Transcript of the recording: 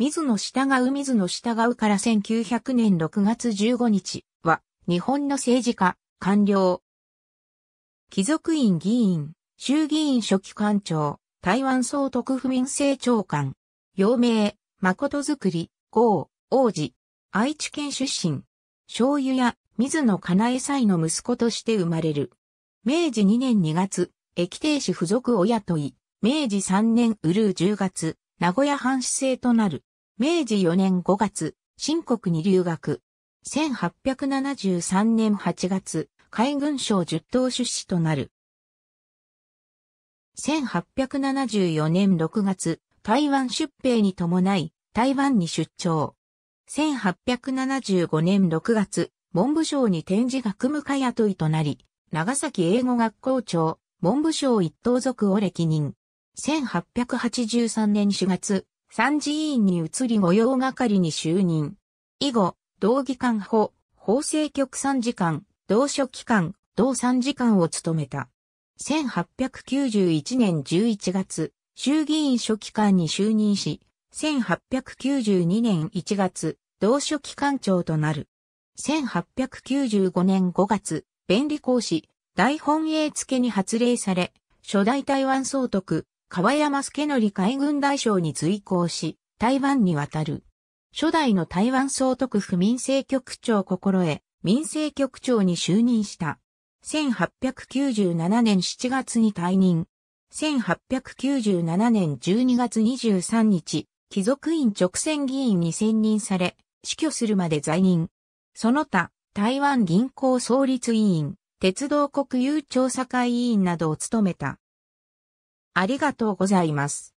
水野従う水野従うから1900年6月15日は、日本の政治家、官僚。貴族院議員、衆議院初期官庁、台湾総督府民政長官。陽名、誠作り、豪、王子。愛知県出身。醤油屋、水野かなえ祭の息子として生まれる。明治2年2月、駅定止付属親とい、明治3年うるう10月、名古屋藩士制となる。明治4年5月、新国に留学。1873年8月、海軍省10等出資となる。1874年6月、台湾出兵に伴い、台湾に出張。1875年6月、文部省に展示学務課雇いとなり、長崎英語学校長、文部省一等族を歴任。1883年4月、参事院に移り御用係に就任。以後、同議官補、法制局参事官、同書記官、同参事官を務めた。1891年11月、衆議院書記官に就任し、1892年1月、同書記官長となる。1895年5月、弁理講師、大本営付に発令され、初代台湾総督、川山助則海軍大将に随行し、台湾に渡る。初代の台湾総督府民政局長心得、民政局長に就任した。1897年7月に退任。1897年12月23日、貴族院直選議員に選任され、死去するまで在任。その他、台湾銀行創立委員、鉄道国有調査会委員などを務めた。ありがとうございます。